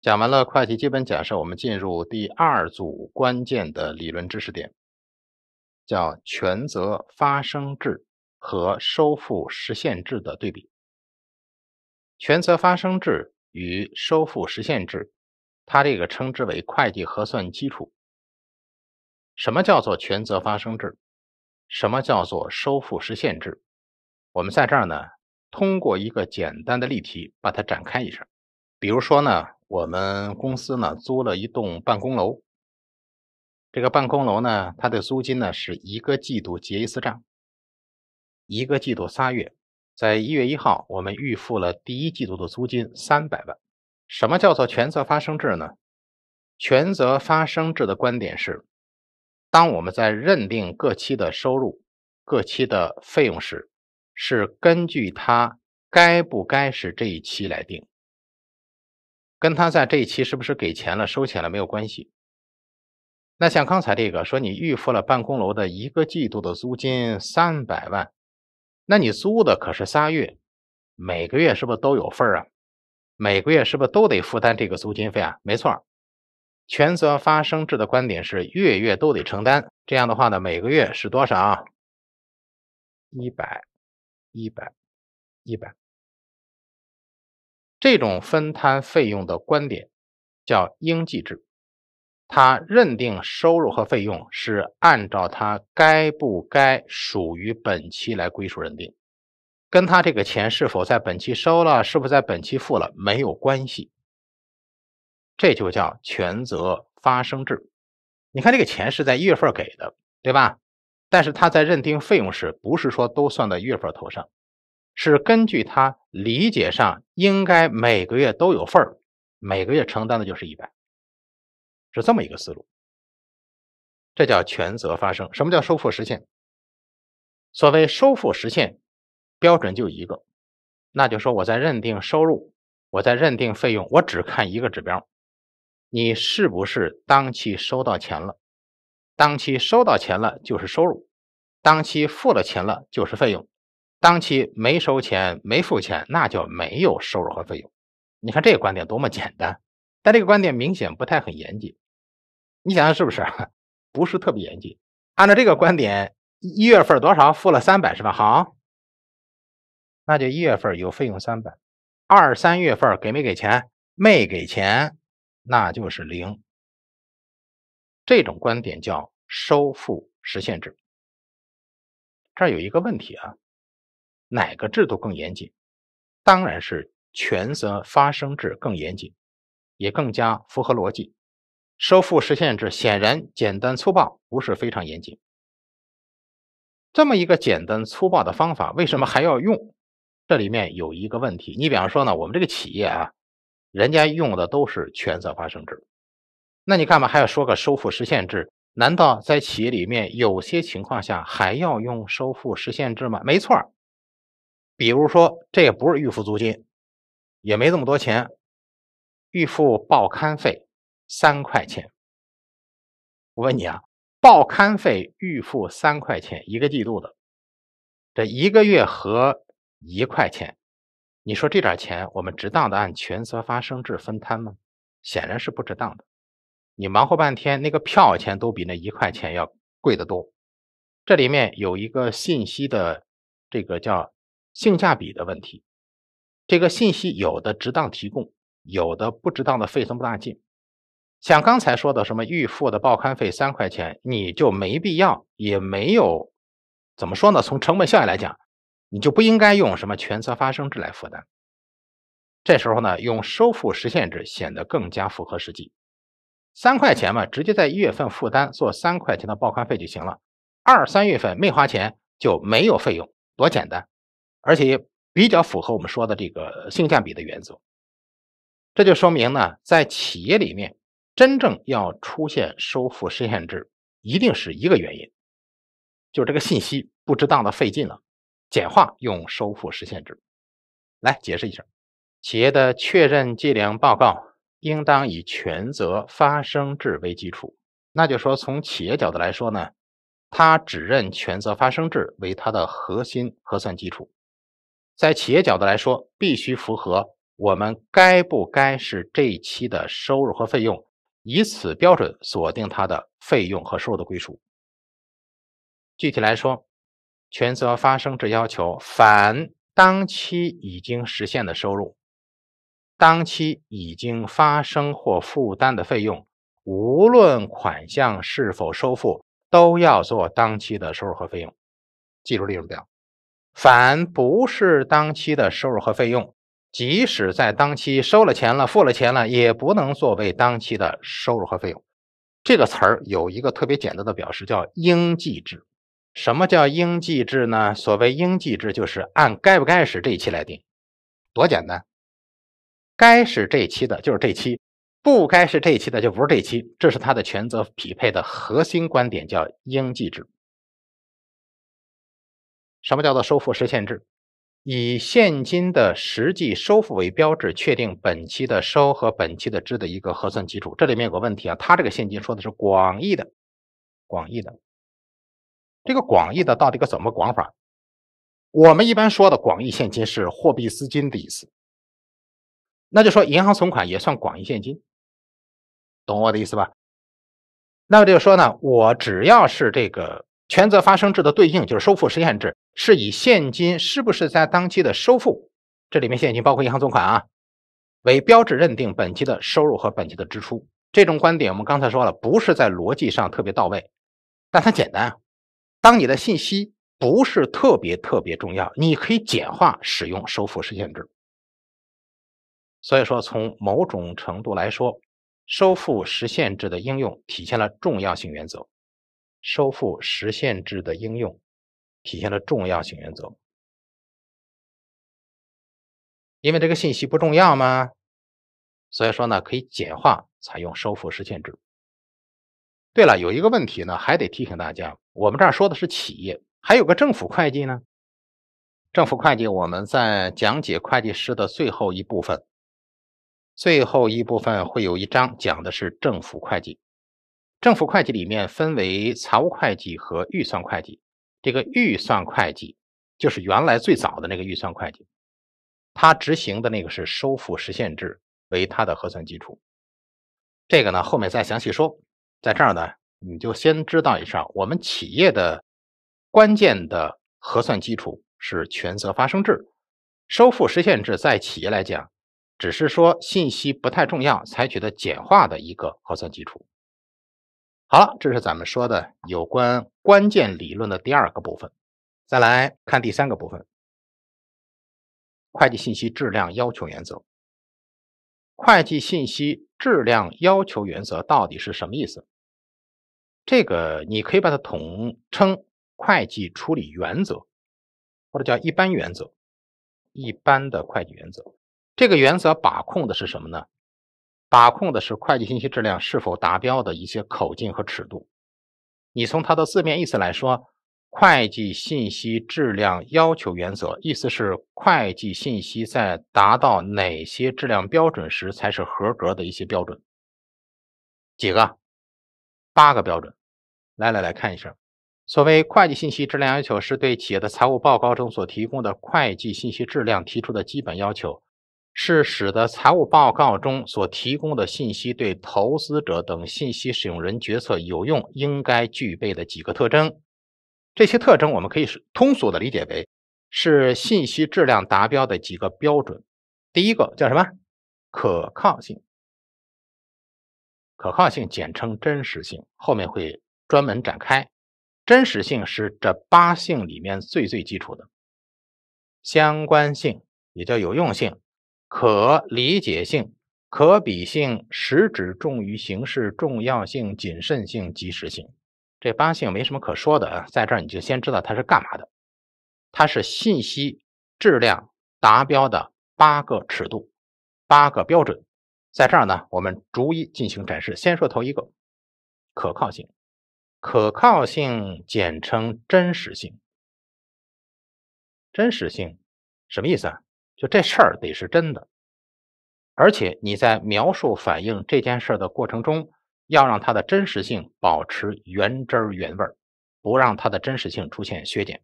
讲完了会计基本假设，我们进入第二组关键的理论知识点，叫权责发生制和收付实现制的对比。权责发生制与收付实现制，它这个称之为会计核算基础。什么叫做权责发生制？什么叫做收付实现制？我们在这儿呢，通过一个简单的例题把它展开一下，比如说呢。我们公司呢租了一栋办公楼，这个办公楼呢，它的租金呢是一个季度结一次账，一个季度仨月，在一月一号，我们预付了第一季度的租金三百万。什么叫做权责发生制呢？权责发生制的观点是，当我们在认定各期的收入、各期的费用时，是根据它该不该是这一期来定。跟他在这一期是不是给钱了、收钱了没有关系？那像刚才这个说你预付了办公楼的一个季度的租金三百万，那你租的可是仨月，每个月是不是都有份儿啊？每个月是不是都得负担这个租金费啊？没错，权责发生制的观点是月月都得承担。这样的话呢，每个月是多少？一百，一百，一百。这种分摊费用的观点叫应计制，他认定收入和费用是按照他该不该属于本期来归属认定，跟他这个钱是否在本期收了，是否在本期付了没有关系，这就叫权责发生制。你看这个钱是在一月份给的，对吧？但是他在认定费用时，不是说都算在月份头上。是根据他理解上应该每个月都有份儿，每个月承担的就是一百，是这么一个思路。这叫权责发生。什么叫收付实现？所谓收付实现标准就一个，那就说我在认定收入，我在认定费用，我只看一个指标，你是不是当期收到钱了？当期收到钱了就是收入，当期付了钱了就是费用。当期没收钱、没付钱，那就没有收入和费用。你看这个观点多么简单，但这个观点明显不太很严谨。你想想是不是？不是特别严谨。按照这个观点，一月份多少？付了三百是吧？好，那就一月份有费用三百。二三月份给没给钱？没给钱，那就是零。这种观点叫收付实现制。这儿有一个问题啊。哪个制度更严谨？当然是权责发生制更严谨，也更加符合逻辑。收付实现制显然简单粗暴，不是非常严谨。这么一个简单粗暴的方法，为什么还要用？这里面有一个问题。你比方说呢，我们这个企业啊，人家用的都是权责发生制，那你干嘛还要说个收付实现制？难道在企业里面有些情况下还要用收付实现制吗？没错儿。比如说，这也不是预付租金，也没这么多钱，预付报刊费三块钱。我问你啊，报刊费预付三块钱一个季度的，这一个月合一块钱，你说这点钱我们值当的按权责发生制分摊吗？显然是不值当的。你忙活半天，那个票钱都比那一块钱要贵得多。这里面有一个信息的，这个叫。性价比的问题，这个信息有的值当提供，有的不值当的费，省么大劲。像刚才说的什么预付的报刊费三块钱，你就没必要，也没有怎么说呢？从成本效益来讲，你就不应该用什么全责发生制来负担。这时候呢，用收付实现制显得更加符合实际。三块钱嘛，直接在一月份负担，做三块钱的报刊费就行了。二三月份没花钱，就没有费用，多简单。而且比较符合我们说的这个性价比的原则，这就说明呢，在企业里面，真正要出现收付实现制，一定是一个原因，就这个信息不值当的费劲了，简化用收付实现制来解释一下，企业的确认计量报告应当以权责发生制为基础，那就说从企业角度来说呢，它只认权责发生制为它的核心核算基础。在企业角度来说，必须符合我们该不该是这期的收入和费用，以此标准锁定它的费用和收入的归属。具体来说，权责发生制要求，凡当期已经实现的收入，当期已经发生或负担的费用，无论款项是否收付，都要做当期的收入和费用。记住利润表。凡不是当期的收入和费用，即使在当期收了钱了、付了钱了，也不能作为当期的收入和费用。这个词儿有一个特别简单的表示，叫应计制。什么叫应计制呢？所谓应计制，就是按该不该使这一期来定，多简单。该使这一期的，就是这一期；不该是这一期的，就不是这一期。这是它的权责匹配的核心观点，叫应计制。什么叫做收付实现制？以现金的实际收付为标志，确定本期的收和本期的支的一个核算基础。这里面有个问题啊，它这个现金说的是广义的，广义的。这个广义的到底个怎么广法？我们一般说的广义现金是货币资金的意思。那就说银行存款也算广义现金，懂我的意思吧？那么就说呢，我只要是这个。权责发生制的对应就是收付实现制，是以现金是不是在当期的收付，这里面现金包括银行存款啊，为标志认定本期的收入和本期的支出。这种观点我们刚才说了，不是在逻辑上特别到位，但它简单啊。当你的信息不是特别特别重要，你可以简化使用收付实现制。所以说，从某种程度来说，收付实现制的应用体现了重要性原则。收付实现制的应用体现了重要性原则，因为这个信息不重要吗？所以说呢，可以简化采用收付实现制。对了，有一个问题呢，还得提醒大家，我们这儿说的是企业，还有个政府会计呢。政府会计，我们在讲解会计师的最后一部分，最后一部分会有一章讲的是政府会计。政府会计里面分为财务会计和预算会计。这个预算会计就是原来最早的那个预算会计，它执行的那个是收付实现制为它的核算基础。这个呢后面再详细说，在这儿呢你就先知道一下，我们企业的关键的核算基础是权责发生制，收付实现制在企业来讲只是说信息不太重要，采取的简化的一个核算基础。好了，这是咱们说的有关关键理论的第二个部分，再来看第三个部分，会计信息质量要求原则。会计信息质量要求原则到底是什么意思？这个你可以把它统称会计处理原则，或者叫一般原则，一般的会计原则。这个原则把控的是什么呢？把控的是会计信息质量是否达标的一些口径和尺度。你从它的字面意思来说，会计信息质量要求原则，意思是会计信息在达到哪些质量标准时才是合格的一些标准。几个？八个标准。来来来看一下，所谓会计信息质量要求，是对企业的财务报告中所提供的会计信息质量提出的基本要求。是使得财务报告中所提供的信息对投资者等信息使用人决策有用，应该具备的几个特征。这些特征我们可以是通俗的理解为，是信息质量达标的几个标准。第一个叫什么？可靠性。可靠性简称真实性，后面会专门展开。真实性是这八性里面最最基础的。相关性也叫有用性。可理解性、可比性、实质重于形式、重要性、谨慎性、及时性，这八性没什么可说的啊，在这儿你就先知道它是干嘛的。它是信息质量达标的八个尺度、八个标准，在这儿呢，我们逐一进行展示。先说头一个，可靠性，可靠性简称真实性，真实性什么意思啊？就这事儿得是真的，而且你在描述反映这件事的过程中，要让它的真实性保持原汁儿原味儿，不让它的真实性出现削减。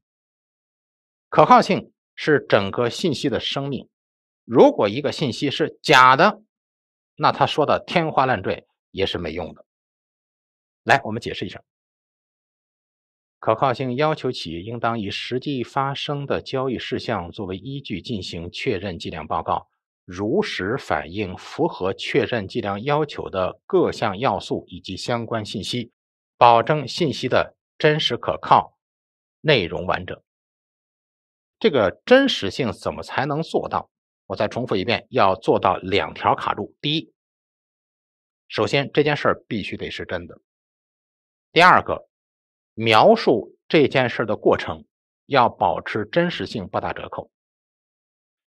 可靠性是整个信息的生命，如果一个信息是假的，那他说的天花乱坠也是没用的。来，我们解释一下。可靠性要求企业应当以实际发生的交易事项作为依据进行确认计量报告，如实反映符合确认计量要求的各项要素以及相关信息，保证信息的真实可靠、内容完整。这个真实性怎么才能做到？我再重复一遍，要做到两条卡住：第一，首先这件事儿必须得是真的；第二个。描述这件事的过程，要保持真实性不打折扣，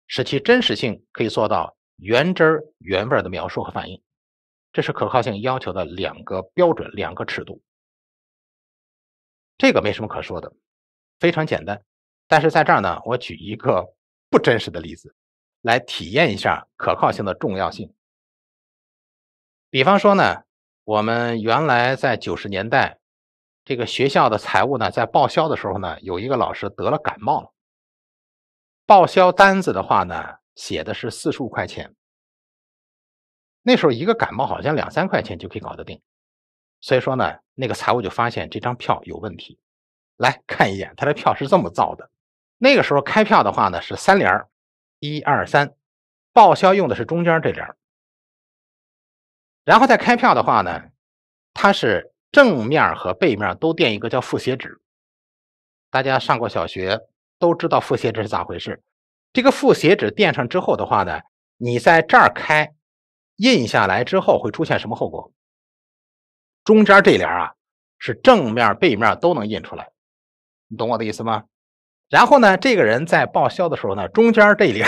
使其真实性可以做到原汁原味的描述和反应。这是可靠性要求的两个标准、两个尺度。这个没什么可说的，非常简单。但是在这儿呢，我举一个不真实的例子，来体验一下可靠性的重要性。比方说呢，我们原来在九十年代。这个学校的财务呢，在报销的时候呢，有一个老师得了感冒。报销单子的话呢，写的是四十五块钱。那时候一个感冒好像两三块钱就可以搞得定，所以说呢，那个财务就发现这张票有问题。来看一眼，他的票是这么造的。那个时候开票的话呢，是三联儿，一二三，报销用的是中间这联儿，然后再开票的话呢，他是。正面和背面都垫一个叫复写纸，大家上过小学都知道复写纸是咋回事。这个复写纸垫上之后的话呢，你在这儿开，印下来之后会出现什么后果？中间这联啊，是正面背面都能印出来，你懂我的意思吗？然后呢，这个人在报销的时候呢，中间这联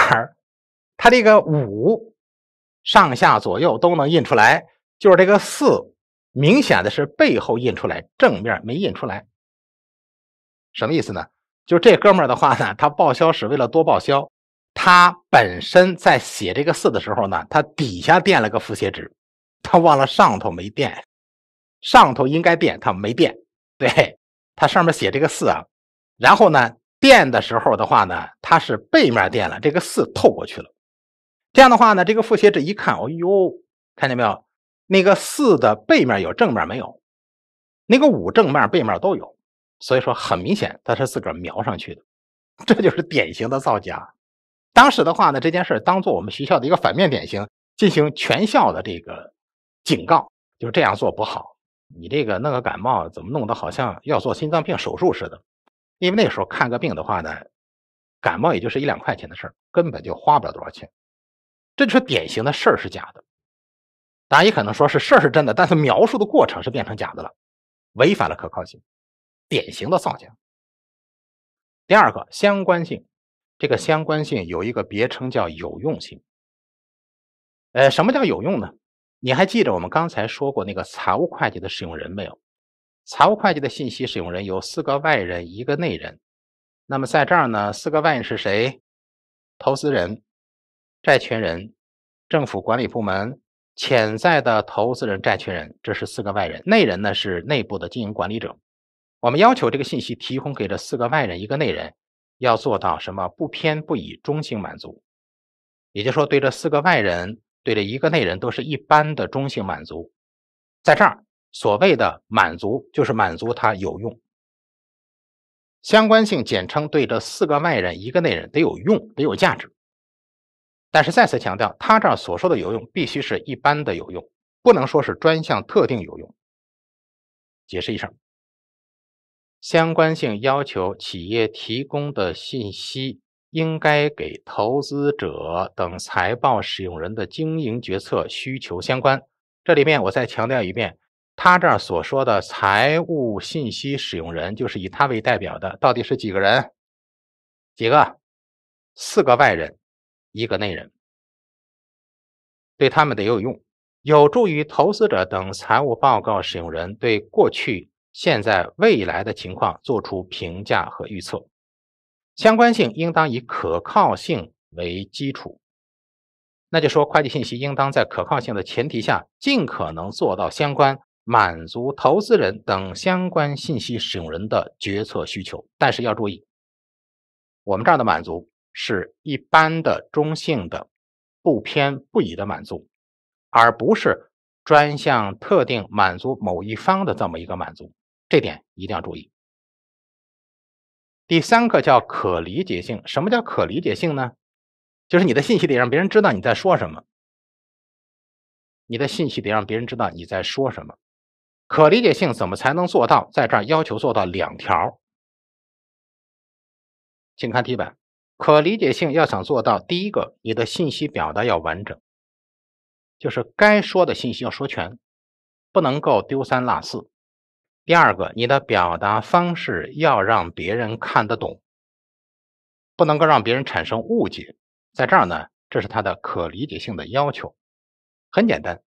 他这个五，上下左右都能印出来，就是这个四。明显的是背后印出来，正面没印出来，什么意思呢？就这哥们儿的话呢，他报销是为了多报销，他本身在写这个四的时候呢，他底下垫了个复写纸，他忘了上头没垫，上头应该垫，他没垫，对，他上面写这个四啊，然后呢垫的时候的话呢，他是背面垫了，这个四透过去了，这样的话呢，这个复写纸一看，哎呦，看见没有？那个四的背面有正面没有？那个五正面背面都有，所以说很明显它是自个儿描上去的，这就是典型的造假。当时的话呢，这件事当做我们学校的一个反面典型进行全校的这个警告，就这样做不好。你这个弄个感冒怎么弄得好像要做心脏病手术似的？因为那时候看个病的话呢，感冒也就是一两块钱的事儿，根本就花不了多少钱。这就是典型的事儿是假的。当然，也可能说是事儿是真的，但是描述的过程是变成假的了，违反了可靠性，典型的造假。第二个，相关性，这个相关性有一个别称叫有用性。呃，什么叫有用呢？你还记得我们刚才说过那个财务会计的使用人没有？财务会计的信息使用人有四个外人，一个内人。那么在这儿呢，四个外人是谁？投资人、债权人、政府管理部门。潜在的投资人、债权人，这是四个外人；内人呢是内部的经营管理者。我们要求这个信息提供给这四个外人一个内人，要做到什么？不偏不倚，中性满足。也就是说，对这四个外人，对这一个内人都是一般的中性满足。在这儿，所谓的满足就是满足他有用，相关性简称对这四个外人一个内人得有用，得有价值。但是再次强调，他这儿所说的有用必须是一般的有用，不能说是专项特定有用。解释一下，相关性要求企业提供的信息应该给投资者等财报使用人的经营决策需求相关。这里面我再强调一遍，他这儿所说的财务信息使用人就是以他为代表的，到底是几个人？几个？四个外人。一个内人，对他们得有用，有助于投资者等财务报告使用人对过去、现在、未来的情况做出评价和预测。相关性应当以可靠性为基础，那就说会计信息应当在可靠性的前提下，尽可能做到相关，满足投资人等相关信息使用人的决策需求。但是要注意，我们这儿的满足。是一般的中性的、不偏不倚的满足，而不是专项特定满足某一方的这么一个满足，这点一定要注意。第三个叫可理解性，什么叫可理解性呢？就是你的信息得让别人知道你在说什么，你的信息得让别人知道你在说什么。可理解性怎么才能做到？在这儿要求做到两条，请看题板。可理解性要想做到，第一个，你的信息表达要完整，就是该说的信息要说全，不能够丢三落四；第二个，你的表达方式要让别人看得懂，不能够让别人产生误解。在这儿呢，这是它的可理解性的要求。很简单，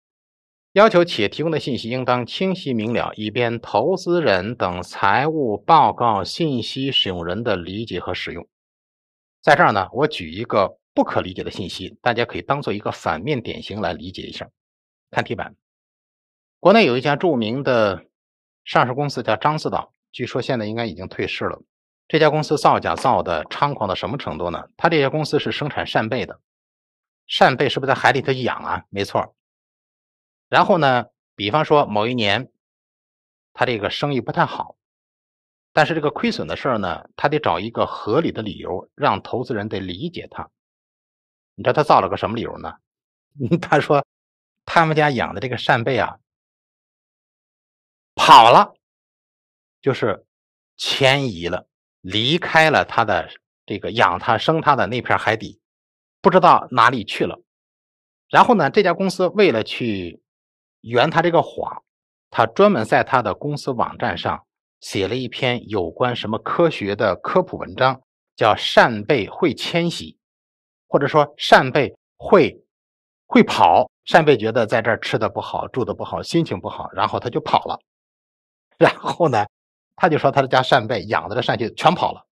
要求企业提供的信息应当清晰明了，以便投资人等财务报告信息使用人的理解和使用。在这儿呢，我举一个不可理解的信息，大家可以当做一个反面典型来理解一下。看题板，国内有一家著名的上市公司叫獐子岛，据说现在应该已经退市了。这家公司造假造的猖狂到什么程度呢？它这家公司是生产扇贝的，扇贝是不是在海里头养啊？没错。然后呢，比方说某一年，它这个生意不太好。但是这个亏损的事儿呢，他得找一个合理的理由，让投资人得理解他。你知道他造了个什么理由呢？他说，他们家养的这个扇贝啊，跑了，就是迁移了，离开了他的这个养他生他的那片海底，不知道哪里去了。然后呢，这家公司为了去圆他这个谎，他专门在他的公司网站上。写了一篇有关什么科学的科普文章，叫《扇贝会迁徙》，或者说扇贝会会跑。扇贝觉得在这儿吃的不好，住的不好，心情不好，然后他就跑了。然后呢，他就说他的家扇贝养的这扇贝全跑了。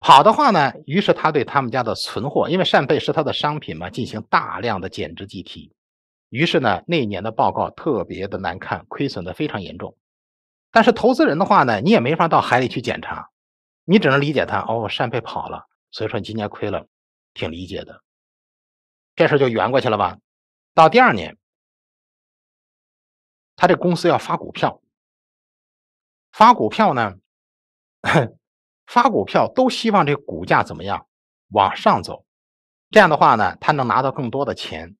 跑的话呢，于是他对他们家的存货，因为扇贝是他的商品嘛，进行大量的减值计提。于是呢，那年的报告特别的难看，亏损的非常严重。但是投资人的话呢，你也没法到海里去检查，你只能理解他哦，扇贝跑了，所以说你今年亏了，挺理解的，这事就圆过去了吧。到第二年，他这公司要发股票，发股票呢，发股票都希望这股价怎么样往上走，这样的话呢，他能拿到更多的钱。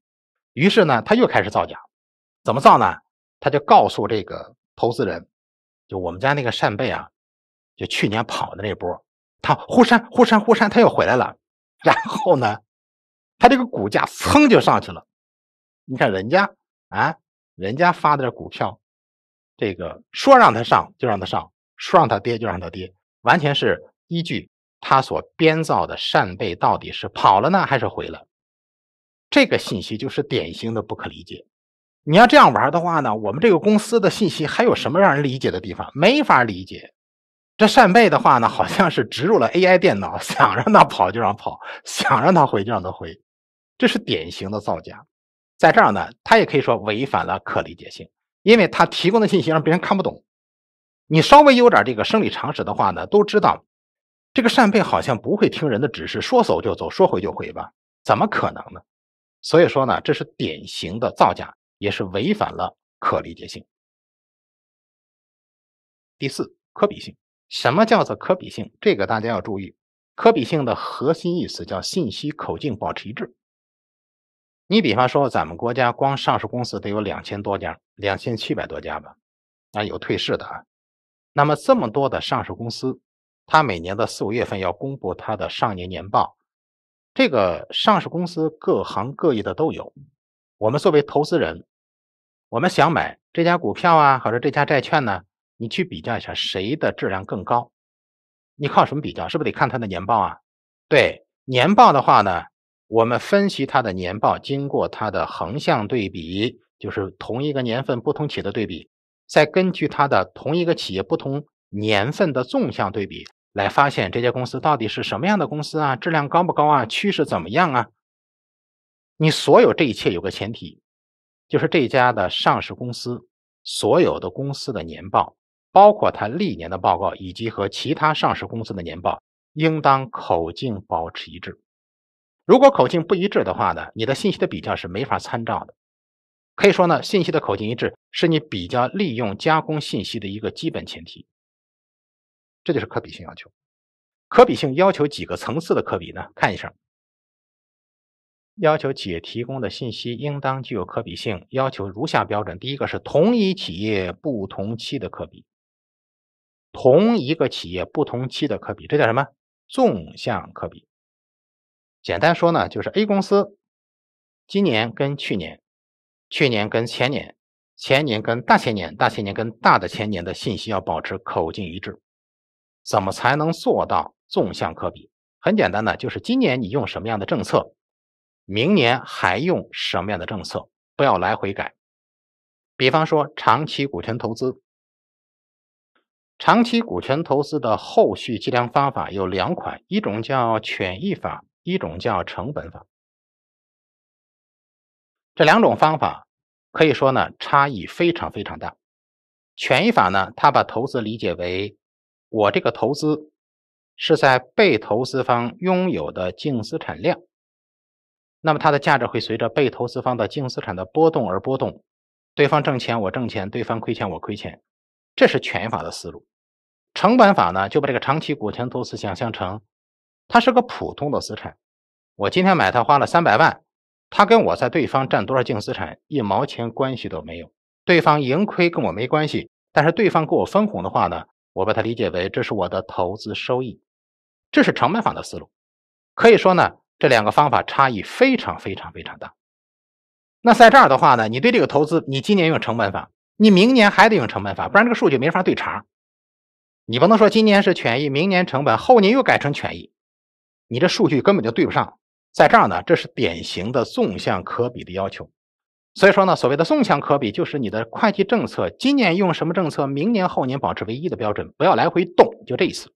于是呢，他又开始造假，怎么造呢？他就告诉这个投资人。就我们家那个扇贝啊，就去年跑的那波，它忽扇忽扇忽扇，它又回来了。然后呢，它这个股价蹭就上去了。你看人家啊，人家发的股票，这个说让它上就让它上，说让它跌就让它跌，完全是依据它所编造的扇贝到底是跑了呢还是回了，这个信息就是典型的不可理解。你要这样玩的话呢，我们这个公司的信息还有什么让人理解的地方？没法理解。这扇贝的话呢，好像是植入了 AI 电脑，想让它跑就让跑，想让它回就让它回，这是典型的造假。在这儿呢，它也可以说违反了可理解性，因为它提供的信息让别人看不懂。你稍微有点这个生理常识的话呢，都知道这个扇贝好像不会听人的指示，说走就走，说回就回吧？怎么可能呢？所以说呢，这是典型的造假。也是违反了可理解性。第四，可比性。什么叫做可比性？这个大家要注意，可比性的核心意思叫信息口径保持一致。你比方说，咱们国家光上市公司得有两千多家，两千七百多家吧，啊，有退市的啊。那么这么多的上市公司，它每年的四五月份要公布它的上年年报，这个上市公司各行各业的都有。我们作为投资人，我们想买这家股票啊，或者这家债券呢？你去比较一下谁的质量更高？你靠什么比较？是不是得看它的年报啊？对年报的话呢，我们分析它的年报，经过它的横向对比，就是同一个年份不同企业的对比，再根据它的同一个企业不同年份的纵向对比，来发现这家公司到底是什么样的公司啊？质量高不高啊？趋势怎么样啊？你所有这一切有个前提，就是这家的上市公司所有的公司的年报，包括它历年的报告，以及和其他上市公司的年报，应当口径保持一致。如果口径不一致的话呢，你的信息的比较是没法参照的。可以说呢，信息的口径一致是你比较利用加工信息的一个基本前提。这就是可比性要求。可比性要求几个层次的可比呢？看一下。要求企业提供的信息应当具有可比性，要求如下标准：第一个是同一企业不同期的可比，同一个企业不同期的可比，这叫什么？纵向可比。简单说呢，就是 A 公司今年跟去年、去年跟前年、前年跟大前年、大前年跟大的前年的信息要保持口径一致。怎么才能做到纵向可比？很简单的，就是今年你用什么样的政策？明年还用什么样的政策？不要来回改。比方说，长期股权投资，长期股权投资的后续计量方法有两款，一种叫权益法，一种叫成本法。这两种方法可以说呢，差异非常非常大。权益法呢，它把投资理解为，我这个投资是在被投资方拥有的净资产量。那么它的价值会随着被投资方的净资产的波动而波动，对方挣钱我挣钱，对方亏钱我亏钱，这是权益法的思路。成本法呢，就把这个长期股权投资想象成它是个普通的资产，我今天买它花了三百万，它跟我在对方占多少净资产一毛钱关系都没有，对方盈亏跟我没关系。但是对方给我分红的话呢，我把它理解为这是我的投资收益，这是成本法的思路。可以说呢。这两个方法差异非常非常非常大。那在这儿的话呢，你对这个投资，你今年用成本法，你明年还得用成本法，不然这个数据没法对茬。你不能说今年是权益，明年成本，后年又改成权益，你这数据根本就对不上。在这儿呢，这是典型的纵向可比的要求。所以说呢，所谓的纵向可比，就是你的会计政策今年用什么政策，明年后年保持唯一的标准，不要来回动，就这意思。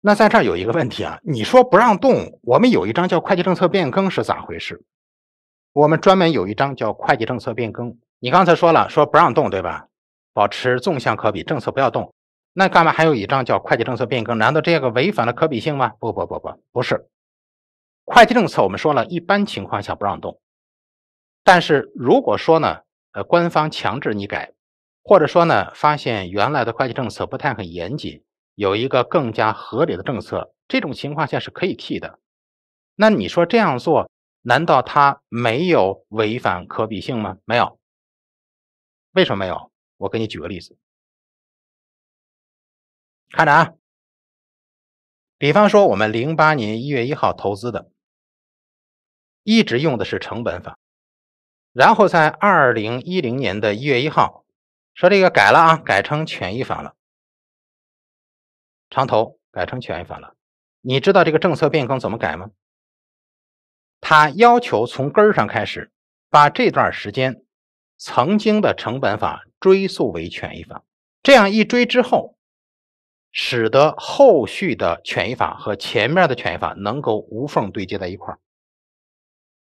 那在这儿有一个问题啊，你说不让动，我们有一张叫会计政策变更是咋回事？我们专门有一张叫会计政策变更。你刚才说了说不让动，对吧？保持纵向可比，政策不要动。那干嘛还有一张叫会计政策变更？难道这个违反了可比性吗？不不不不，不是。会计政策我们说了一般情况下不让动，但是如果说呢，呃，官方强制你改，或者说呢，发现原来的会计政策不太很严谨。有一个更加合理的政策，这种情况下是可以替的。那你说这样做，难道它没有违反可比性吗？没有。为什么没有？我给你举个例子，看着啊。比方说，我们零八年一月一号投资的，一直用的是成本法，然后在二零一零年的一月一号，说这个改了啊，改成权益法了。长投改成权益法了，你知道这个政策变更怎么改吗？他要求从根儿上开始，把这段时间曾经的成本法追溯为权益法。这样一追之后，使得后续的权益法和前面的权益法能够无缝对接在一块儿。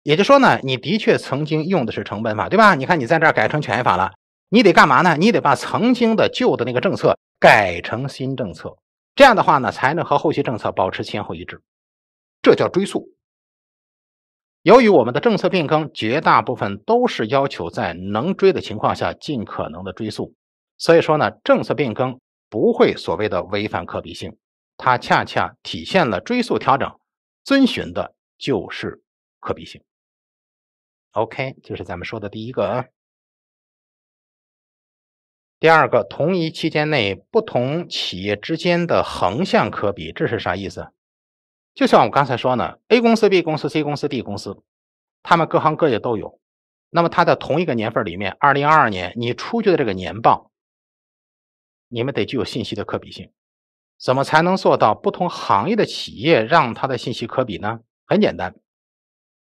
也就说呢，你的确曾经用的是成本法，对吧？你看你在这儿改成权益法了，你得干嘛呢？你得把曾经的旧的那个政策改成新政策。这样的话呢，才能和后续政策保持前后一致，这叫追溯。由于我们的政策变更，绝大部分都是要求在能追的情况下尽可能的追溯，所以说呢，政策变更不会所谓的违反可比性，它恰恰体现了追溯调整遵循的就是可比性。OK，就是咱们说的第一个。第二个，同一期间内不同企业之间的横向可比，这是啥意思？就像我刚才说呢，A 公司、B 公司、C 公司、D 公司，他们各行各业都有。那么，它的同一个年份里面，二零二二年你出具的这个年报，你们得具有信息的可比性。怎么才能做到不同行业的企业让它的信息可比呢？很简单，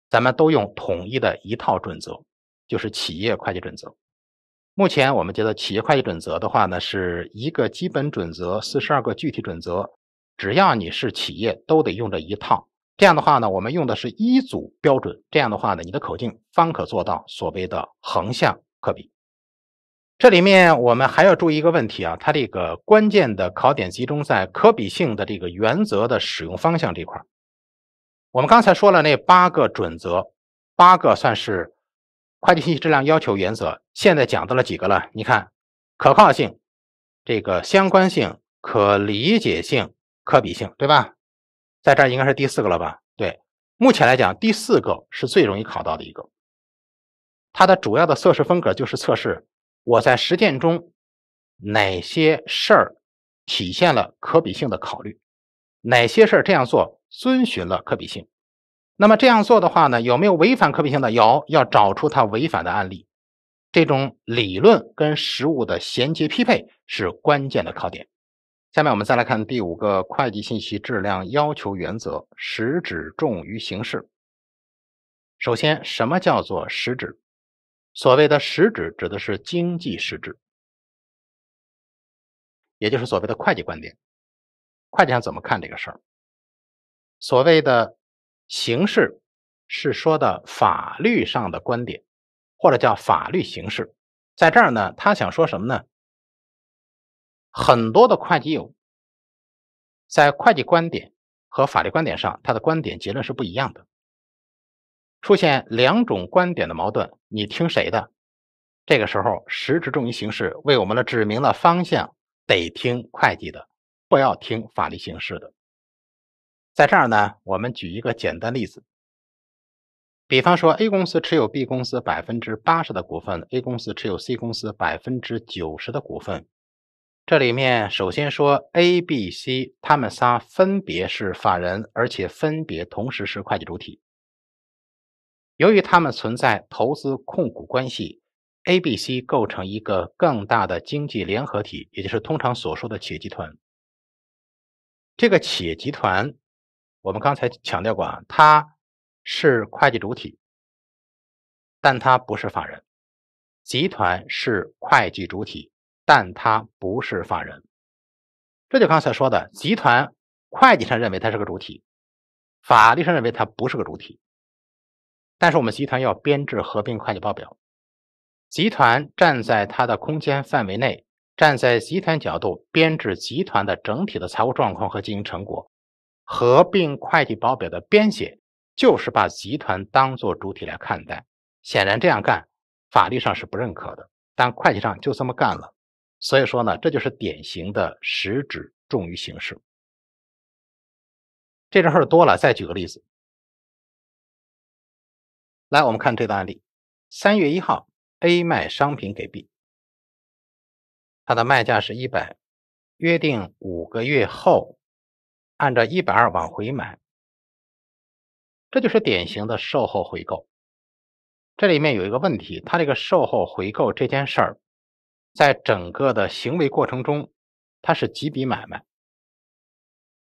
咱们都用统一的一套准则，就是企业会计准则。目前我们觉得企业会计准则的话呢，是一个基本准则，四十二个具体准则，只要你是企业，都得用这一套。这样的话呢，我们用的是一组标准。这样的话呢，你的口径方可做到所谓的横向可比。这里面我们还要注意一个问题啊，它这个关键的考点集中在可比性的这个原则的使用方向这块我们刚才说了那八个准则，八个算是。会计信息质量要求原则，现在讲到了几个了？你看，可靠性、这个相关性、可理解性、可比性，对吧？在这儿应该是第四个了吧？对，目前来讲，第四个是最容易考到的一个。它的主要的测试风格就是测试我在实践中哪些事儿体现了可比性的考虑，哪些事儿这样做遵循了可比性。那么这样做的话呢，有没有违反可比性的？有，要找出它违反的案例。这种理论跟实物的衔接匹配是关键的考点。下面我们再来看第五个会计信息质量要求原则：实质重于形式。首先，什么叫做实质？所谓的实质指的是经济实质，也就是所谓的会计观点。会计上怎么看这个事儿？所谓的。形式是说的法律上的观点，或者叫法律形式。在这儿呢，他想说什么呢？很多的会计务。在会计观点和法律观点上，他的观点结论是不一样的，出现两种观点的矛盾，你听谁的？这个时候，实质重于形式，为我们的指明了方向，得听会计的，不要听法律形式的。在这儿呢，我们举一个简单例子，比方说 A 公司持有 B 公司百分之八十的股份，A 公司持有 C 公司百分之九十的股份。这里面首先说 A、B、C 他们仨分别是法人，而且分别同时是会计主体。由于他们存在投资控股关系，A、B、C 构成一个更大的经济联合体，也就是通常所说的企业集团。这个企业集团。我们刚才强调过啊，它是会计主体，但它不是法人；集团是会计主体，但它不是法人。这就刚才说的，集团会计上认为它是个主体，法律上认为它不是个主体。但是我们集团要编制合并会计报表，集团站在它的空间范围内，站在集团角度编制集团的整体的财务状况和经营成果。合并会计报表的编写就是把集团当做主体来看待，显然这样干法律上是不认可的，但会计上就这么干了。所以说呢，这就是典型的实质重于形式。这种事儿多了，再举个例子。来，我们看这个案例：三月一号，A 卖商品给 B，它的卖价是一百，约定五个月后。按照一百二往回买，这就是典型的售后回购。这里面有一个问题，它这个售后回购这件事儿，在整个的行为过程中，它是几笔买卖？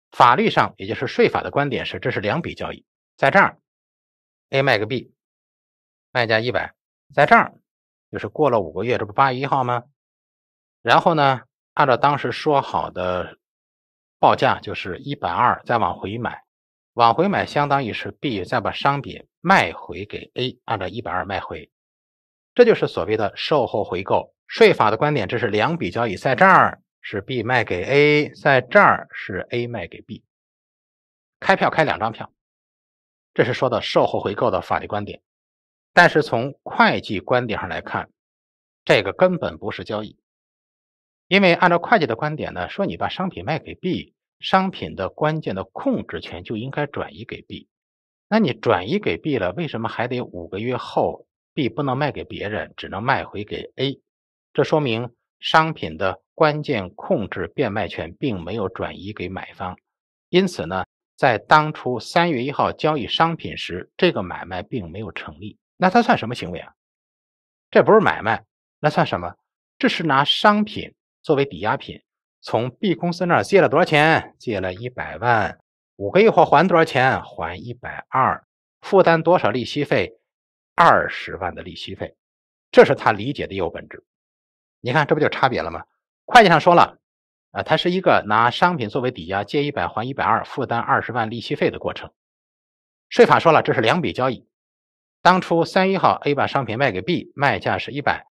法律上，也就是税法的观点是，这是两笔交易。在这儿，A 卖个 B，卖家一百，在这儿就是过了五个月，这不八月一号吗？然后呢，按照当时说好的。报价就是一百二，再往回买，往回买相当于是 B 再把商品卖回给 A，按照一百二卖回，这就是所谓的售后回购。税法的观点，这是两笔交易，在这儿是 B 卖给 A，在这儿是 A 卖给 B，开票开两张票，这是说的售后回购的法律观点。但是从会计观点上来看，这个根本不是交易。因为按照会计的观点呢，说你把商品卖给 B，商品的关键的控制权就应该转移给 B。那你转移给 B 了，为什么还得五个月后 B 不能卖给别人，只能卖回给 A？这说明商品的关键控制变卖权并没有转移给买方。因此呢，在当初三月一号交易商品时，这个买卖并没有成立。那它算什么行为啊？这不是买卖，那算什么？这是拿商品。作为抵押品，从 B 公司那儿借了多少钱？借了一百万。五个亿后还多少钱？还一百二。负担多少利息费？二十万的利息费。这是他理解的业务本质。你看，这不就差别了吗？会计上说了，啊，他是一个拿商品作为抵押，借一百还一百二，负担二十万利息费的过程。税法说了，这是两笔交易。当初三一号 A 把商品卖给 B，卖价是一百。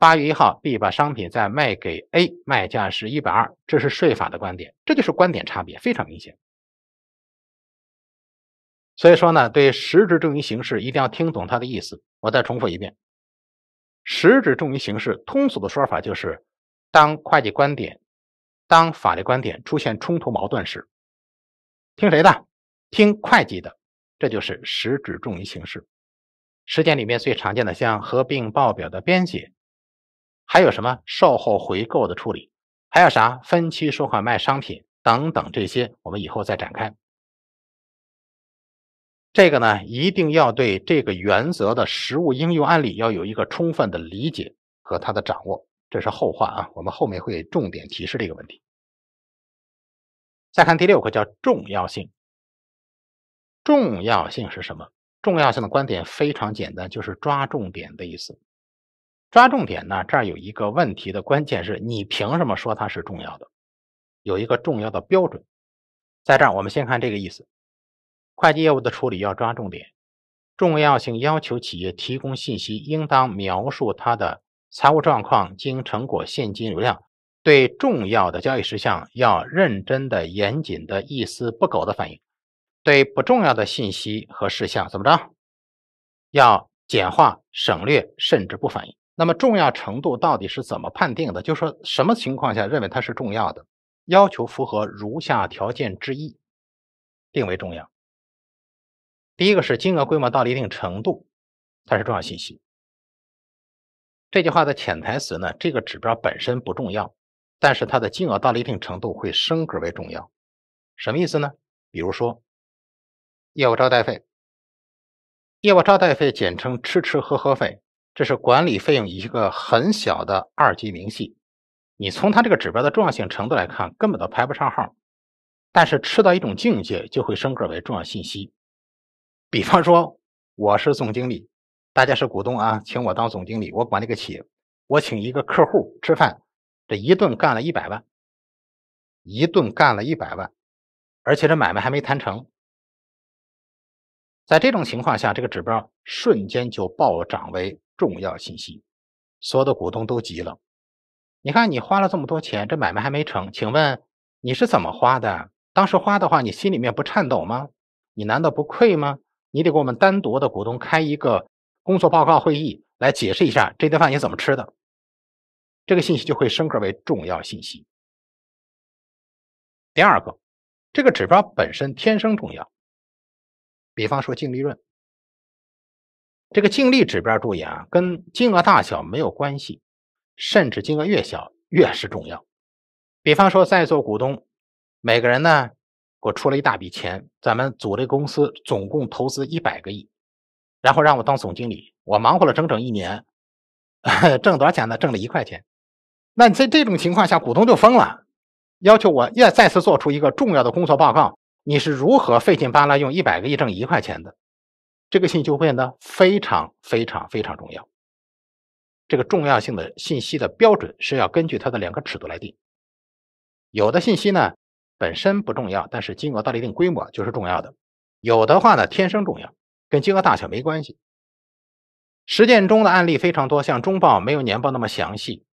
八月一号，B 把商品再卖给 A，卖价是一百二，这是税法的观点，这就是观点差别非常明显。所以说呢，对实质重于形式一定要听懂它的意思。我再重复一遍，实质重于形式，通俗的说法就是，当会计观点、当法律观点出现冲突矛盾时，听谁的？听会计的，这就是实质重于形式。实践里面最常见的，像合并报表的编写。还有什么售后回购的处理，还有啥分期收款卖商品等等这些，我们以后再展开。这个呢，一定要对这个原则的实物应用案例要有一个充分的理解和它的掌握，这是后话啊，我们后面会重点提示这个问题。再看第六个叫重要性。重要性是什么？重要性的观点非常简单，就是抓重点的意思。抓重点呢？这儿有一个问题的关键是你凭什么说它是重要的？有一个重要的标准，在这儿我们先看这个意思：会计业务的处理要抓重点，重要性要求企业提供信息应当描述它的财务状况、经营成果、现金流量。对重要的交易事项要认真的、严谨的、一丝不苟的反应；对不重要的信息和事项怎么着？要简化、省略，甚至不反应。那么重要程度到底是怎么判定的？就是说什么情况下认为它是重要的，要求符合如下条件之一，定为重要。第一个是金额规模到了一定程度，它是重要信息。这句话的潜台词呢，这个指标本身不重要，但是它的金额到了一定程度会升格为重要。什么意思呢？比如说，业务招待费，业务招待费简称吃吃喝喝费。这是管理费用一个很小的二级明细，你从它这个指标的重要性程度来看，根本都排不上号。但是吃到一种境界，就会升格为重要信息。比方说，我是总经理，大家是股东啊，请我当总经理，我管这个企业。我请一个客户吃饭，这一顿干了一百万，一顿干了一百万，而且这买卖还没谈成。在这种情况下，这个指标瞬间就暴涨为重要信息，所有的股东都急了。你看，你花了这么多钱，这买卖还没成，请问你是怎么花的？当时花的话，你心里面不颤抖吗？你难道不愧吗？你得给我们单独的股东开一个工作报告会议，来解释一下这顿饭你怎么吃的。这个信息就会升格为重要信息。第二个，这个指标本身天生重要。比方说净利润，这个净利指标注意啊，跟金额大小没有关系，甚至金额越小越是重要。比方说，在座股东，每个人呢，我出了一大笔钱，咱们组这公司总共投资一百个亿，然后让我当总经理，我忙活了整整一年，挣多少钱呢？挣了一块钱。那在这种情况下，股东就疯了，要求我要再次做出一个重要的工作报告。你是如何费劲巴拉用一百个亿挣一块钱的？这个信息就变得非常非常非常重要。这个重要性的信息的标准是要根据它的两个尺度来定。有的信息呢本身不重要，但是金额到了一定规模就是重要的。有的话呢天生重要，跟金额大小没关系。实践中的案例非常多，像中报没有年报那么详细，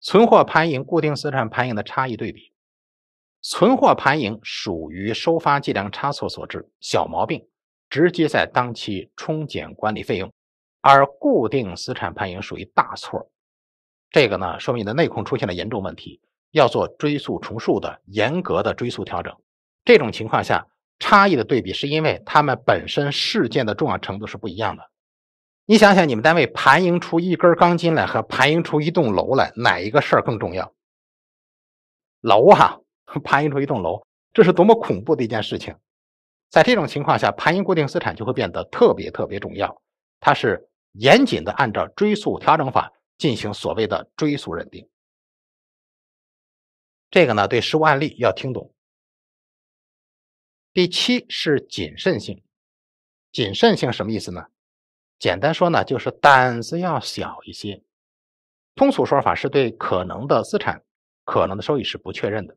存货盘盈、固定资产盘盈的差异对比。存货盘盈属于收发计量差错所致，小毛病，直接在当期冲减管理费用；而固定资产盘盈属于大错，这个呢说明你的内控出现了严重问题，要做追溯重塑的严格的追溯调整。这种情况下，差异的对比是因为他们本身事件的重要程度是不一样的。你想想，你们单位盘盈出一根钢筋来和盘盈出一栋楼来，哪一个事儿更重要？楼哈。盘 盈出一栋楼，这是多么恐怖的一件事情！在这种情况下，盘盈固定资产就会变得特别特别重要。它是严谨的按照追溯调整法进行所谓的追溯认定。这个呢，对实物案例要听懂。第七是谨慎性，谨慎性什么意思呢？简单说呢，就是胆子要小一些。通俗说法是对可能的资产、可能的收益是不确认的。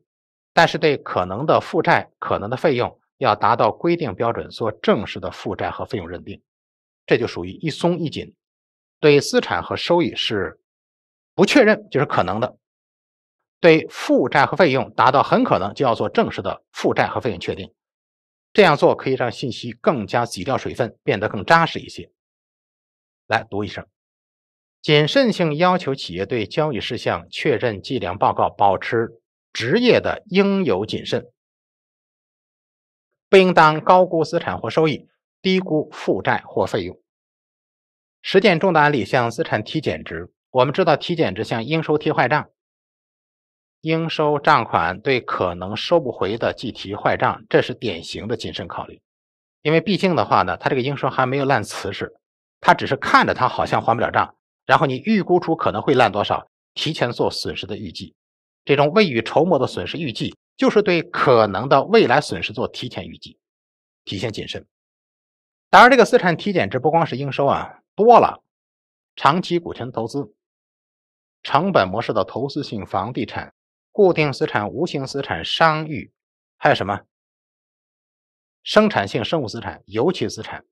但是，对可能的负债、可能的费用，要达到规定标准，做正式的负债和费用认定，这就属于一松一紧。对资产和收益是不确认，就是可能的；对负债和费用达到很可能，就要做正式的负债和费用确定。这样做可以让信息更加挤掉水分，变得更扎实一些。来读一声：谨慎性要求企业对交易事项确认、计量、报告保持。职业的应有谨慎，不应当高估资产或收益，低估负债或费用。实践中的案例，像资产提减值，我们知道提减值像应收提坏账，应收账款对可能收不回的计提坏账，这是典型的谨慎考虑。因为毕竟的话呢，他这个应收还没有烂瓷实，他只是看着他好像还不了账，然后你预估出可能会烂多少，提前做损失的预计。这种未雨绸缪的损失预计，就是对可能的未来损失做提前预计，体现谨慎。当然，这个资产体检值不光是应收啊，多了，长期股权投资、成本模式的投资性房地产、固定资产、无形资产、商誉，还有什么？生产性生物资产、油气资产，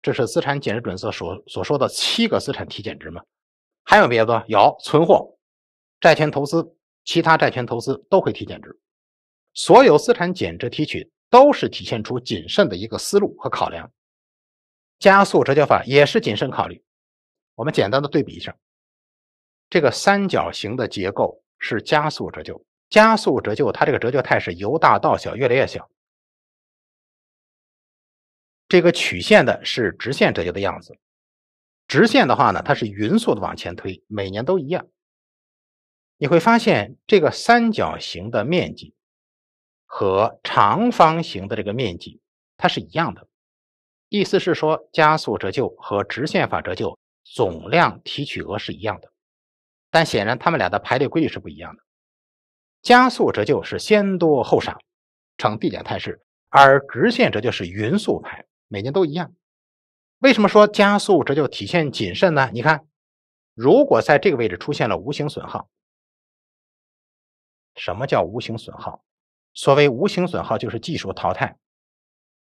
这是资产减值准则所所说的七个资产体检值吗？还有别的？有存货、债权投资。其他债权投资都会提减值，所有资产减值提取都是体现出谨慎的一个思路和考量。加速折旧法也是谨慎考虑。我们简单的对比一下，这个三角形的结构是加速折旧，加速折旧它这个折旧态势由大到小，越来越小。这个曲线的是直线折旧的样子，直线的话呢，它是匀速的往前推，每年都一样。你会发现这个三角形的面积和长方形的这个面积它是一样的，意思是说加速折旧和直线法折旧总量提取额是一样的，但显然他们俩的排列规律是不一样的。加速折旧是先多后少，呈递减态势，而直线折旧是匀速排，每年都一样。为什么说加速折旧体现谨慎呢？你看，如果在这个位置出现了无形损耗。什么叫无形损耗？所谓无形损耗就是技术淘汰。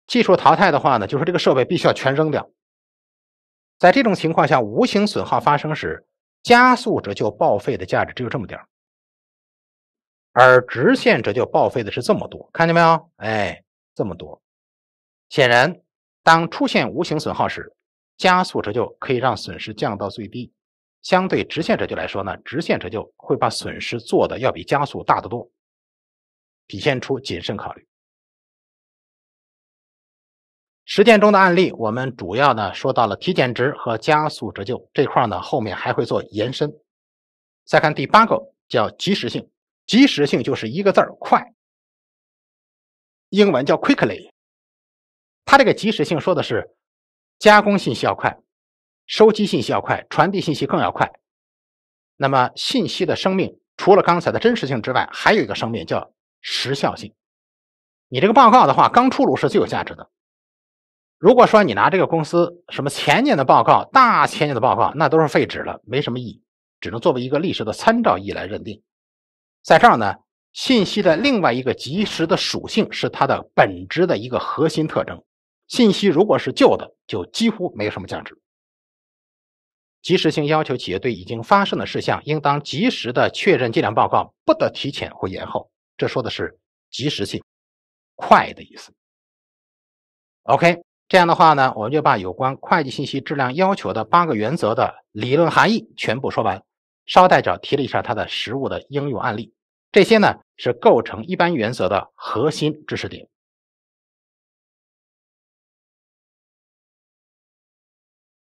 技术淘汰的话呢，就是这个设备必须要全扔掉。在这种情况下，无形损耗发生时，加速折旧报废的价值只有这么点儿，而直线折旧报废的是这么多，看见没有？哎，这么多。显然，当出现无形损耗时，加速折旧可以让损失降到最低。相对直线折旧来说呢，直线折旧会把损失做的要比加速大得多，体现出谨慎考虑。实践中的案例，我们主要呢说到了提检值和加速折旧这块呢，后面还会做延伸。再看第八个叫及时性，及时性就是一个字儿快，英文叫 quickly。它这个及时性说的是加工信息要快。收集信息要快，传递信息更要快。那么，信息的生命除了刚才的真实性之外，还有一个生命叫时效性。你这个报告的话，刚出炉是最有价值的。如果说你拿这个公司什么前年的报告、大前年的报告，那都是废纸了，没什么意义，只能作为一个历史的参照意义来认定。在这儿呢，信息的另外一个及时的属性是它的本质的一个核心特征。信息如果是旧的，就几乎没有什么价值。及时性要求企业对已经发生的事项，应当及时的确认计量报告，不得提前或延后。这说的是及时性，快的意思。OK，这样的话呢，我们就把有关会计信息质量要求的八个原则的理论含义全部说完，捎带着提了一下它的实物的应用案例。这些呢是构成一般原则的核心知识点。